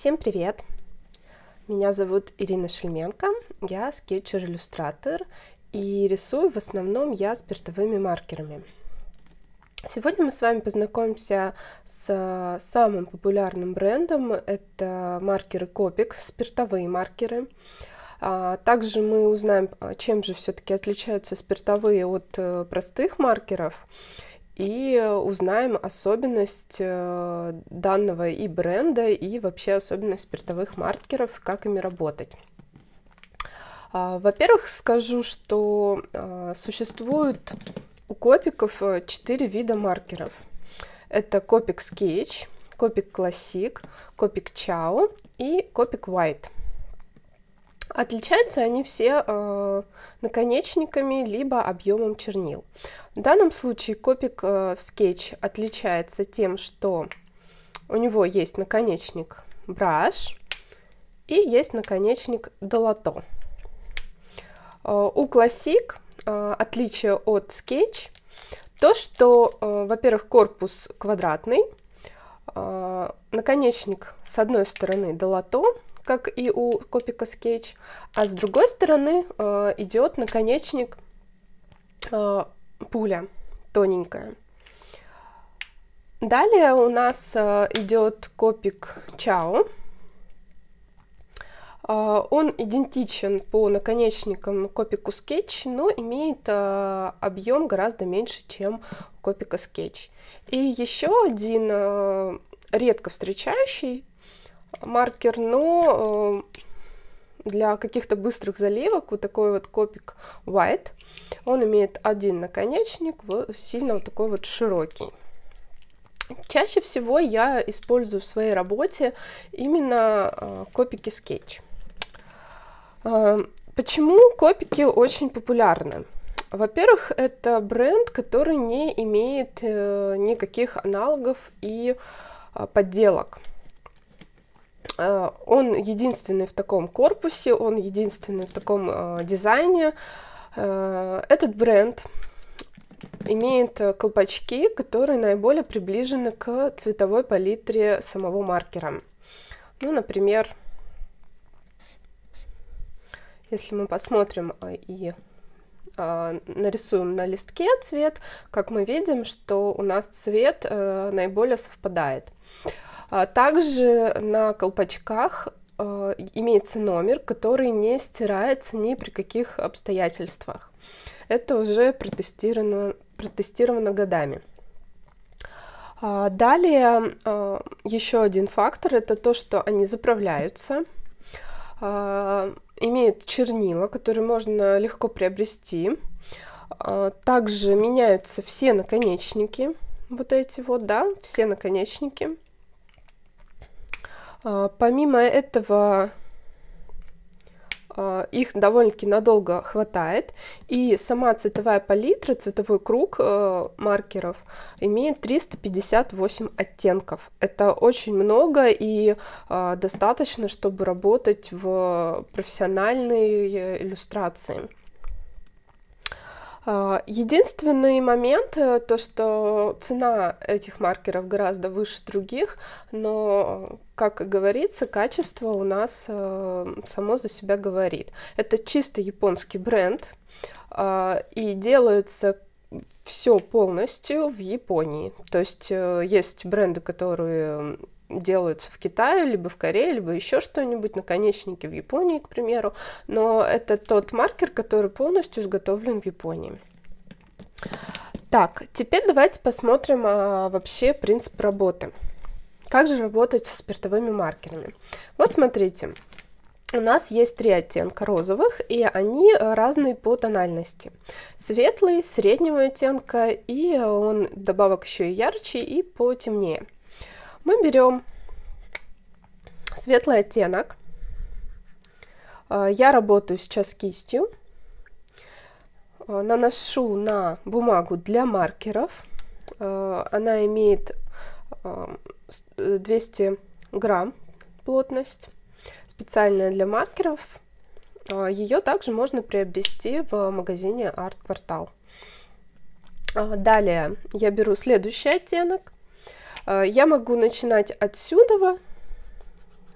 Всем привет! Меня зовут Ирина Шельменко, я скетчер-иллюстратор и рисую в основном я спиртовыми маркерами. Сегодня мы с вами познакомимся с э, самым популярным брендом, это маркеры Copic, спиртовые маркеры. А, также мы узнаем, а, чем же все-таки отличаются спиртовые от э, простых маркеров и э, узнаем особенность э, данного и бренда, и вообще особенность спиртовых маркеров, как ими работать. А, во-первых, скажу, что э, существует у копиков 4 вида маркеров. Это копик Sketch, копик Classic, копик Chow и копик White – Отличаются они все э, наконечниками либо объемом чернил. В данном случае копик э, в скетч отличается тем, что у него есть наконечник браш и есть наконечник долото. Э, у классик э, отличие от скетч то, что, э, во-первых, корпус квадратный, э, наконечник с одной стороны долото, как и у Копика Скетч, а с другой стороны э, идет наконечник э, пуля тоненькая. Далее у нас э, идет Копик Чао. Э, он идентичен по наконечникам Копику Скетч, но имеет э, объем гораздо меньше, чем Копика Скетч. И еще один э, редко встречающий маркер, но э, для каких-то быстрых заливок вот такой вот копик White. Он имеет один наконечник, вот, сильно вот такой вот широкий. Чаще всего я использую в своей работе именно э, копики скетч. Э, почему копики очень популярны? Во-первых, это бренд, который не имеет никаких аналогов и подделок. Э, он единственный в таком корпусе, он единственный в таком э, дизайне. Э, этот бренд имеет колпачки, которые наиболее приближены к цветовой палитре самого маркера. Ну, например, если мы посмотрим и нарисуем на листке цвет, как мы видим, что у нас цвет наиболее совпадает. А также на колпачках э, имеется номер, который не стирается ни при каких обстоятельствах. Это уже протестировано, протестировано годами. А, далее э, еще один фактор это то, что они заправляются, а, имеют чернила, которые можно легко приобрести. Также меняются все наконечники, вот эти вот, да, все наконечники. А, помимо этого, а, их довольно-таки надолго хватает. И сама цветовая палитра, цветовой круг э, маркеров имеет 358 оттенков. Это очень много и а, достаточно, чтобы работать в профессиональной э, иллюстрации. А, единственный момент, э, то что цена этих маркеров гораздо выше других, но, как и говорится, качество у нас э, само за себя говорит. Это чисто японский бренд, а, и делаются все полностью в Японии. То есть э, есть бренды, которые делаются в Китае, либо в Корее, либо еще что-нибудь, наконечники в Японии, к примеру, но это тот маркер, который полностью изготовлен в Японии. Так, теперь давайте посмотрим а, вообще принцип работы. Как же работать со спиртовыми маркерами? Вот смотрите, у нас есть три оттенка розовых, и они э, разные по тональности. Светлый, среднего оттенка, и он добавок еще и ярче и потемнее. темнее. Мы берем светлый оттенок. Э, я работаю сейчас кистью. Э, наношу на бумагу для маркеров. Э, она имеет 200 эм, грамм плотность, специальная для маркеров. Ее также можно приобрести в магазине Арт Квартал. Далее я беру следующий оттенок. Э, я могу начинать отсюда,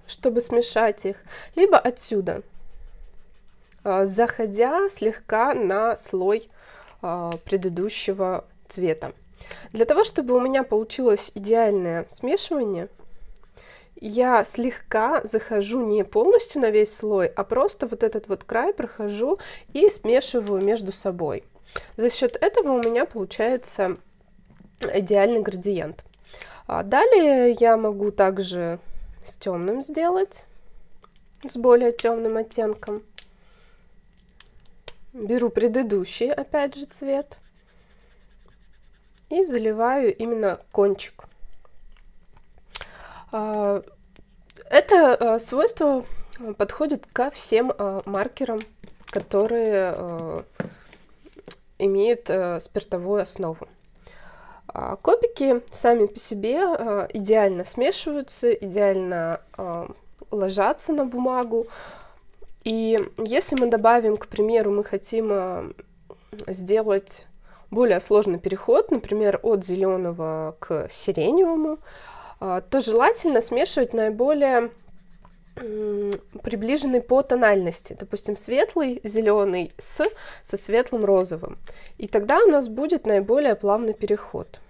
чтобы смешать их, либо отсюда, э, заходя слегка на слой э, предыдущего цвета. Для того, чтобы у меня получилось идеальное смешивание, я слегка захожу не полностью на весь слой, а просто вот этот вот край прохожу и смешиваю между собой. За счет этого у меня получается идеальный градиент. А далее я могу также с темным сделать, с более темным оттенком. Беру предыдущий, опять же, цвет и заливаю именно кончик. А, это а, свойство а, подходит ко всем маркерам, которые имеют спиртовую основу. А, копики сами по себе а, идеально смешиваются, идеально а, ложатся на бумагу. И если мы добавим, к примеру, мы хотим сделать более сложный переход, например, от зеленого к сиреневому, то желательно смешивать наиболее приближенный по тональности. Допустим, светлый зеленый с со светлым розовым. И тогда у нас будет наиболее плавный переход.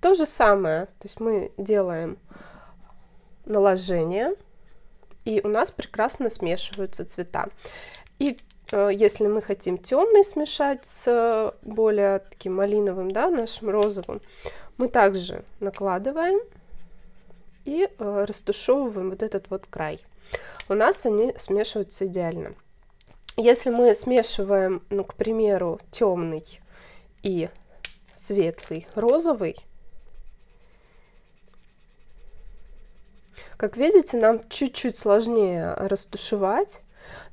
То же самое, то есть мы делаем наложение, и у нас прекрасно смешиваются цвета. И э, если мы хотим темный смешать с э, более таким малиновым, да, нашим розовым, мы также накладываем и э, растушевываем вот этот вот край у нас они смешиваются идеально. Если мы смешиваем, ну, к примеру, темный и светлый розовый, как видите, нам чуть-чуть сложнее растушевать,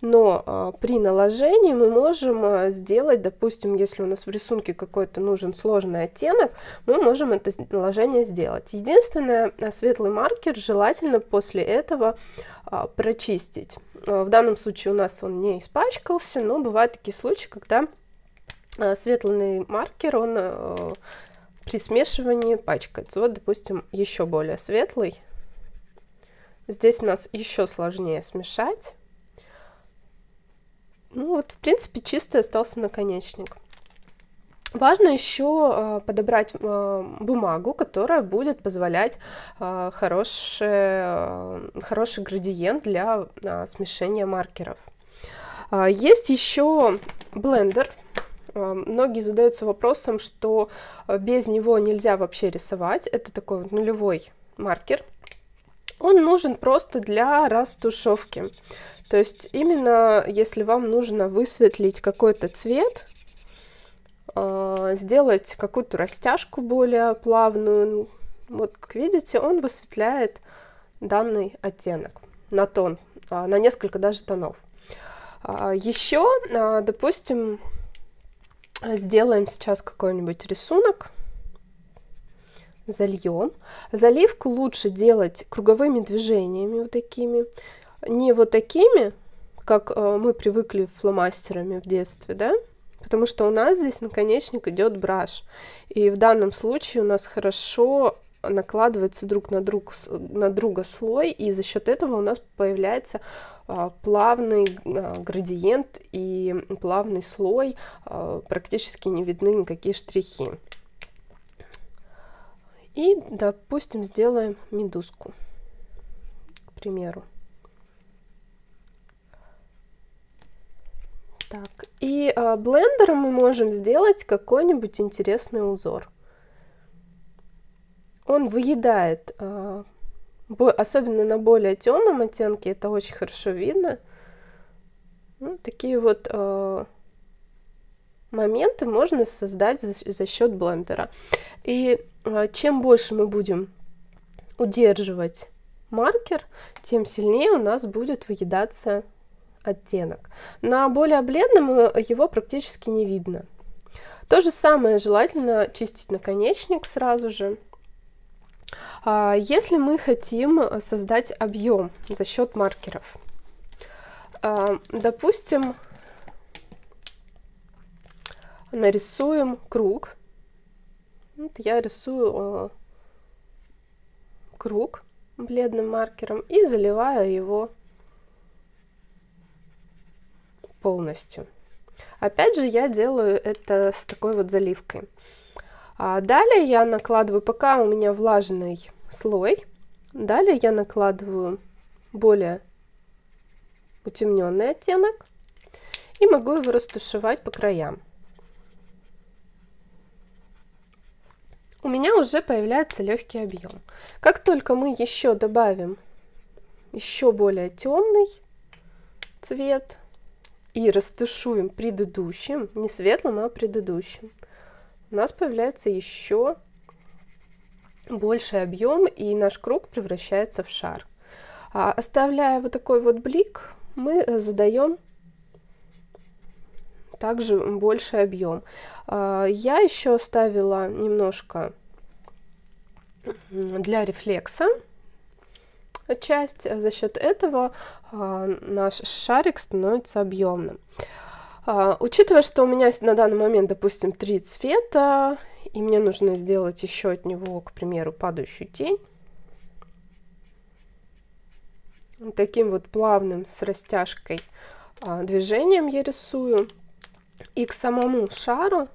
но а, при наложении мы можем а, сделать, допустим, если у нас в рисунке какой-то нужен сложный оттенок, мы можем это наложение сделать. Единственное, а, светлый маркер желательно после этого прочистить. В данном случае у нас он не испачкался, но бывают такие случаи, когда светлый маркер, он при смешивании пачкается. Вот, допустим, еще более светлый. Здесь у нас еще сложнее смешать. Ну вот, в принципе, чистый остался наконечник. Важно еще э, подобрать э, бумагу, которая будет позволять э, хороший, хороший градиент для смешения маркеров. А, есть еще блендер. Многие задаются вопросом, что без него нельзя вообще рисовать. Это такой вот нулевой маркер. Он нужен просто для растушевки. То есть именно если вам нужно высветлить какой-то цвет, а, сделать какую-то растяжку более плавную, ну, вот как видите, он высветляет данный оттенок на тон, а, на несколько даже тонов. А, еще, допустим, сделаем сейчас какой-нибудь рисунок, зальем. Заливку лучше делать круговыми движениями вот такими не вот такими, как э, мы привыкли фломастерами в детстве, да, потому что у нас здесь наконечник идет браш. И в данном случае у нас хорошо накладывается друг на, друг, на друга слой, и за счет этого у нас появляется а, плавный а, градиент и плавный слой, а, практически не видны никакие штрихи. И, допустим, сделаем медузку, к примеру. Так, и э, блендером мы можем сделать какой-нибудь интересный узор. Он выедает, э, особенно на более темном оттенке, это очень хорошо видно. Ну, такие вот э, моменты можно создать за, за счет блендера. И э, чем больше мы будем удерживать маркер, тем сильнее у нас будет выедаться оттенок. На более бледном э, его практически не видно. То же самое желательно чистить наконечник сразу же. А, если мы хотим создать объем за счет маркеров, а, допустим, нарисуем круг. Вот я рисую э, круг бледным маркером и заливаю его полностью. Опять же, я делаю это с такой вот заливкой. А далее я накладываю, пока у меня влажный слой, далее я накладываю более утемненный оттенок и могу его растушевать по краям. У меня уже появляется легкий объем. Как только мы еще добавим еще более темный цвет, и растушуем предыдущим, не светлым, а предыдущим, у нас появляется еще больший объем, и наш круг превращается в шар. А оставляя вот такой вот блик, мы э, задаем также больший объем. А, я еще оставила немножко для рефлекса часть. Э, за счет этого э, наш шарик становится объемным. Э, учитывая, что у меня на данный момент, допустим, три цвета, и мне нужно сделать еще от него, к примеру, падающую тень, таким вот плавным с растяжкой движением я рисую. И к самому шару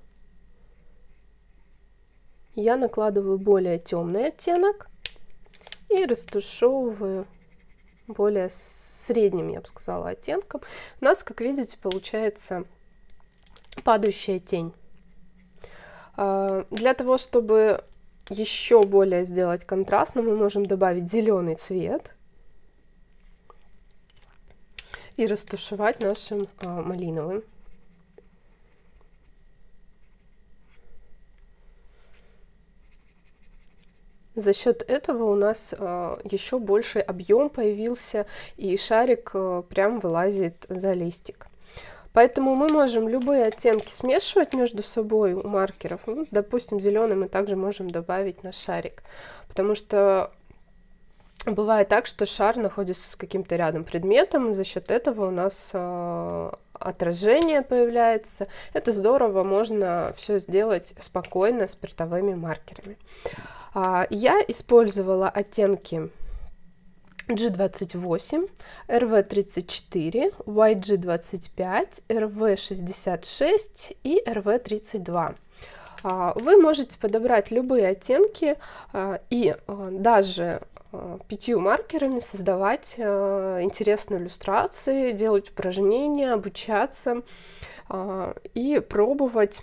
я накладываю более темный оттенок, и растушевываю более средним, я бы сказала, оттенком. У нас, как видите, получается падающая тень. А, для того, чтобы еще более сделать контрастно, ну, мы можем добавить зеленый цвет и растушевать нашим а, малиновым За счет этого у нас э, еще больше объем появился, и шарик э, прям вылазит за листик. Поэтому мы можем любые оттенки смешивать между собой у маркеров. Ну, допустим, зеленый мы также можем добавить на шарик, потому что бывает так, что шар находится с каким-то рядом предметом, и за счет этого у нас э, отражение появляется. Это здорово, можно все сделать спокойно с спиртовыми маркерами. А, я использовала оттенки G28, RV34, YG25, RV66 и RV32. А, вы можете подобрать любые оттенки а, и даже пятью маркерами создавать интересные иллюстрации, делать упражнения, обучаться и пробовать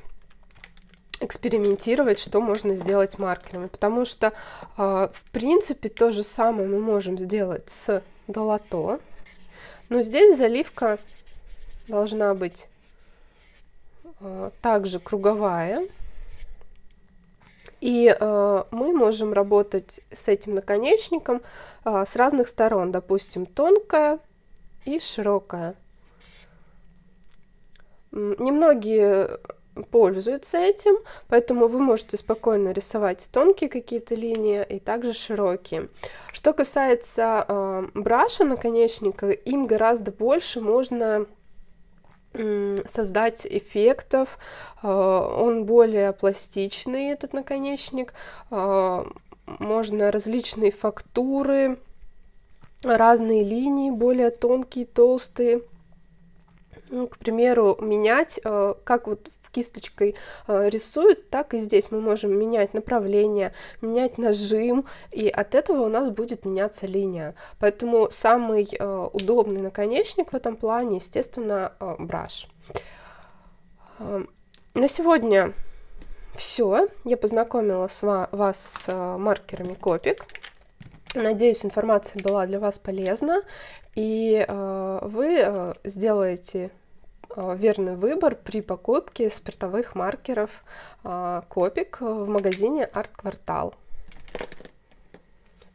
экспериментировать, что можно сделать маркерами, потому что, а, в принципе, то же самое мы можем сделать с долото, но здесь заливка должна быть а, также круговая, и э, мы можем работать с этим наконечником э, с разных сторон, допустим, тонкая и широкая. Немногие пользуются этим, поэтому вы можете спокойно рисовать тонкие какие-то линии и также широкие. Что касается э, браша наконечника, им гораздо больше можно создать эффектов, э, он более пластичный, этот наконечник, э, можно различные фактуры, разные линии, более тонкие, толстые, ну, к примеру, менять, э, как вот в кисточкой э, рисуют, так и здесь мы можем менять направление, менять нажим, и от этого у нас будет меняться линия. Поэтому самый э, удобный наконечник в этом плане, естественно, э, браш. Эм, на сегодня все. Я познакомила с вас с маркерами Копик. Надеюсь, информация была для вас полезна, и э, вы э, сделаете Э, верный выбор при покупке спиртовых маркеров э, Копик в магазине Арт Квартал.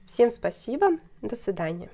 Всем спасибо, до свидания.